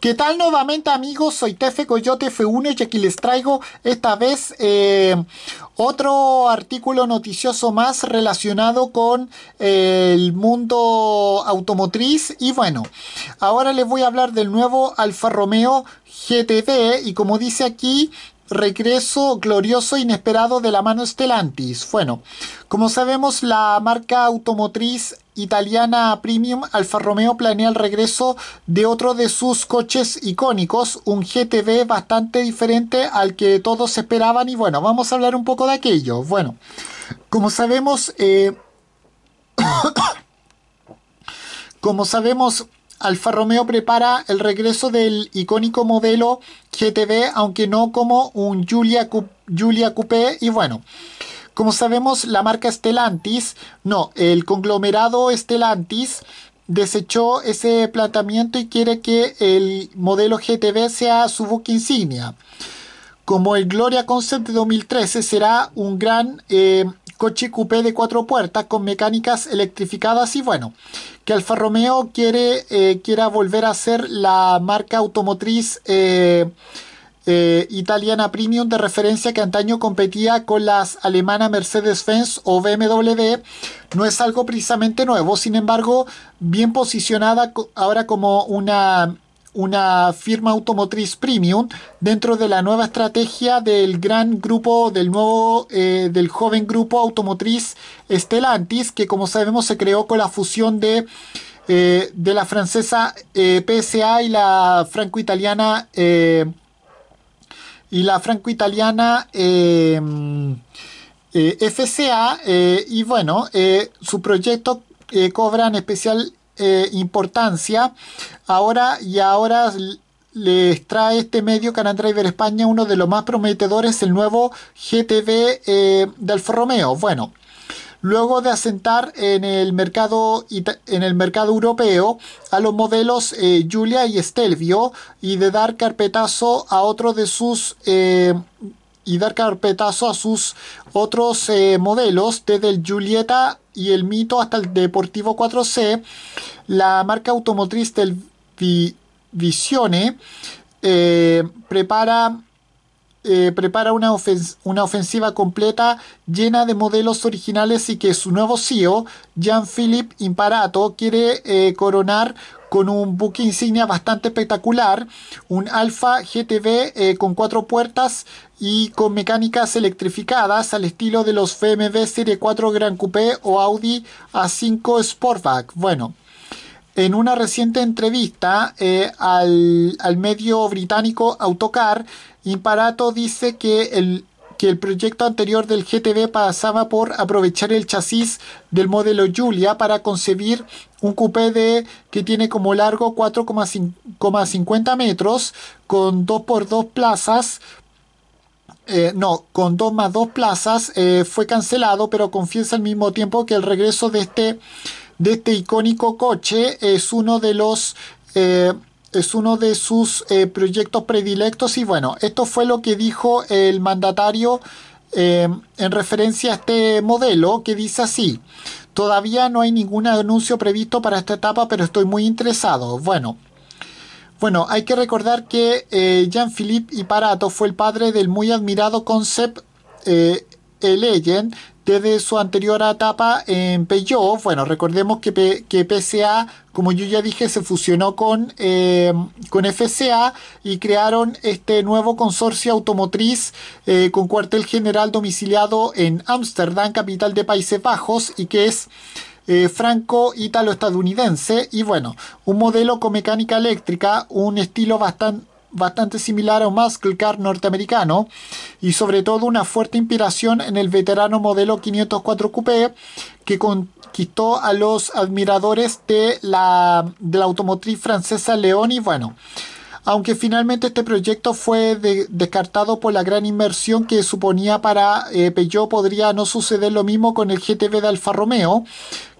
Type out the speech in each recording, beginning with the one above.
¿Qué tal nuevamente amigos? Soy Tefe Coyote F1 y aquí les traigo esta vez eh, otro artículo noticioso más relacionado con eh, el mundo automotriz y bueno, ahora les voy a hablar del nuevo Alfa Romeo GTB, y como dice aquí regreso glorioso e inesperado de la mano Estelantis. Bueno, como sabemos, la marca automotriz italiana premium Alfa Romeo planea el regreso de otro de sus coches icónicos, un GTB bastante diferente al que todos esperaban y bueno, vamos a hablar un poco de aquello. Bueno, como sabemos, eh, como sabemos, Alfa Romeo prepara el regreso del icónico modelo GTB, aunque no como un Julia, Coupé. Y bueno, como sabemos, la marca Stellantis, no, el conglomerado Stellantis desechó ese planteamiento y quiere que el modelo GTB sea su buque insignia. Como el Gloria Concept de 2013 será un gran eh, coche coupé de cuatro puertas con mecánicas electrificadas y bueno, que Alfa Romeo quiere, eh, quiera volver a ser la marca automotriz eh, eh, italiana premium de referencia que antaño competía con las alemanas Mercedes-Benz o BMW, no es algo precisamente nuevo, sin embargo, bien posicionada ahora como una una firma automotriz premium dentro de la nueva estrategia del gran grupo, del nuevo, eh, del joven grupo automotriz Stellantis, que como sabemos se creó con la fusión de, eh, de la francesa eh, PSA y la franco-italiana y la franco-italiana mm, FCA y bueno, su proyecto cobra en especial eh, importancia. Ahora y ahora les trae este medio Canal Driver España uno de los más prometedores, el nuevo GTV del eh, de Romeo. Bueno, luego de asentar en el mercado, en el mercado europeo a los modelos eh, Giulia y Stelvio y de dar carpetazo a otro de sus eh, y dar carpetazo a sus otros modelos desde el Julieta y el Mito hasta el Deportivo 4C, la marca automotriz del Visione eh, prepara eh, prepara una, ofensiva completa llena de modelos originales y que su nuevo CEO, Jean-Philippe Imparato, quiere eh, coronar con un buque insignia bastante espectacular, un Alfa GTV eh, con cuatro puertas y con mecánicas electrificadas al estilo de los BMW Serie 4 Gran Coupé o Audi A5 Sportback. Bueno en una reciente entrevista eh, al, medio británico Autocar, Imparato dice que el, que el proyecto anterior del GTB pasaba por aprovechar el chasis del modelo Julia para concebir un coupé de, que tiene como largo 4,50 metros con 2x2 plazas. Eh, no, con 2 más 2 plazas eh, fue cancelado, pero confiesa al mismo tiempo que el regreso de este de este icónico coche es uno de los... Eh, es uno de sus eh, proyectos predilectos y bueno, esto fue lo que dijo el mandatario eh, en referencia a este modelo que dice así, todavía no hay ningún anuncio previsto para esta etapa pero estoy muy interesado. Bueno, bueno, hay que recordar que Jean-Philippe Iparato fue el padre del muy admirado concept el desde su anterior etapa en Peugeot. Bueno, recordemos que, PCA, como yo ya dije, se fusionó con, eh, con FCA y crearon este nuevo consorcio automotriz eh, con cuartel general domiciliado en Ámsterdam, capital de Países Bajos, y que es eh, franco italo estadounidense Y bueno, un modelo con mecánica eléctrica, un estilo bastante bastante similar a un muscle car norteamericano y sobre todo una fuerte inspiración en el veterano modelo 504 Coupé que conquistó a los admiradores de la, de la automotriz francesa León y bueno aunque finalmente este proyecto fue descartado por la gran inversión que suponía para eh, Peugeot, podría no suceder lo mismo con el GTB de Alfa Romeo,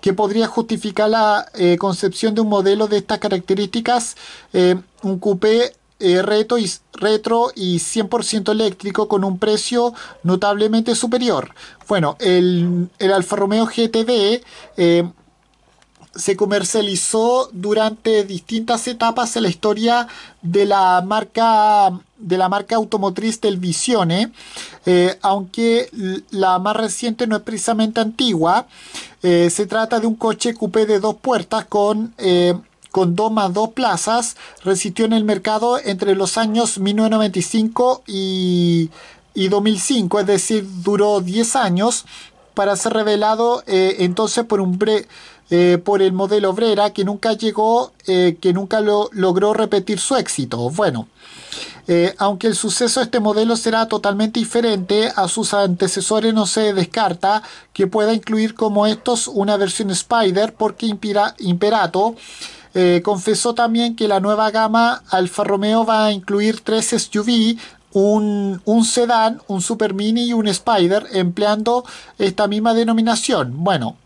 que podría justificar la eh, concepción de un modelo de estas características, eh, un coupé eh, retro, y, retro y 100% eléctrico con un precio notablemente superior. Bueno, el, Alfa Romeo GTB eh, se comercializó durante distintas etapas en la historia de la marca de la marca automotriz del Visione, eh, aunque la más reciente no es precisamente antigua. se trata de un coche coupé de dos puertas con con más 2 plazas, resistió en el mercado entre los años 1995 y, y 2005, es decir, duró 10 años para ser revelado eh, entonces por un eh, por el modelo Obrera que nunca llegó, eh, que nunca lo, logró repetir su éxito. Bueno, aunque el suceso de este modelo será totalmente diferente a sus antecesores, no se descarta que pueda incluir como estos una versión Spider porque Imperato eh, confesó también que la nueva gama Alfa Romeo va a incluir tres SUV, un, un sedán, un Super Mini y un Spider, empleando esta misma denominación. Bueno,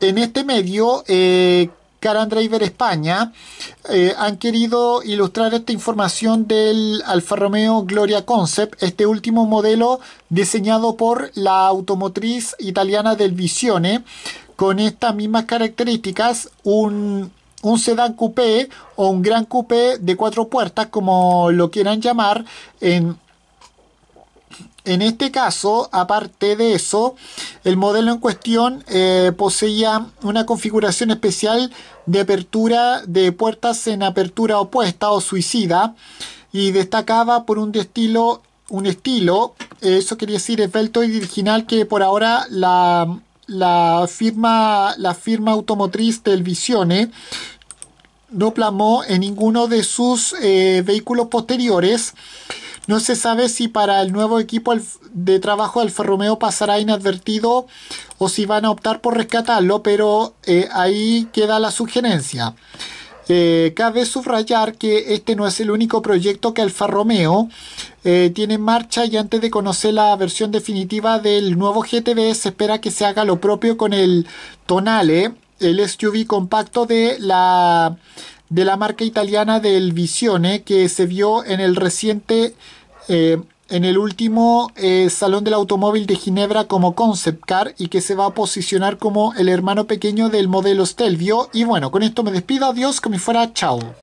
en este medio, eh, Driver España eh, han querido ilustrar esta información del Alfa Romeo Gloria Concept, este último modelo diseñado por la automotriz italiana del Visione, con estas mismas características un, sedán coupé o un gran coupé de cuatro puertas, como lo quieran llamar. En, en este caso, aparte de eso, el modelo en cuestión eh, poseía una configuración especial de apertura de puertas en apertura opuesta o suicida y destacaba por un estilo, un estilo, eso quería decir esbelto original que por ahora la la firma, la firma automotriz del Visione no plamó en ninguno de sus eh, vehículos posteriores. No se sabe si para el nuevo equipo de trabajo del Ferromeo pasará inadvertido o si van a optar por rescatarlo, pero eh, ahí queda la sugerencia. Eh, cabe subrayar que este no es el único proyecto que Alfa Romeo eh, tiene en marcha y antes de conocer la versión definitiva del nuevo GTB se espera que se haga lo propio con el Tonale, el SUV compacto de la, de la marca italiana del Visione que se vio en el reciente eh, en el último eh, Salón del Automóvil de Ginebra como concept car y que se va a posicionar como el hermano pequeño del modelo Stelvio. Y bueno, con esto me despido, adiós, como fuera, chao.